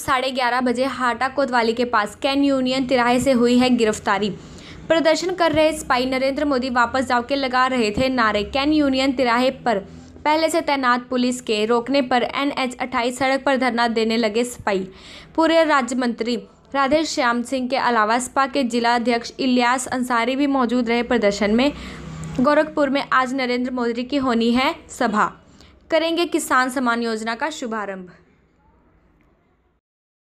साढ़े ग्यारह बजे हाटा कोतवाली के पास कैन यूनियन तिराहे से हुई है गिरफ्तारी प्रदर्शन कर रहे स्पाई नरेंद्र मोदी वापस जाओ के लगा रहे थे नारे कैन यूनियन तिराहे पर पहले से तैनात पुलिस के रोकने पर एन एच अट्ठाईस सड़क पर धरना देने लगे स्पाई पूरे राज्य मंत्री राधे श्याम सिंह के अलावा स्पा के जिला अध्यक्ष इलियास अंसारी भी मौजूद रहे प्रदर्शन में गोरखपुर में आज नरेंद्र मोदी की होनी है सभा करेंगे किसान सम्मान योजना का शुभारंभ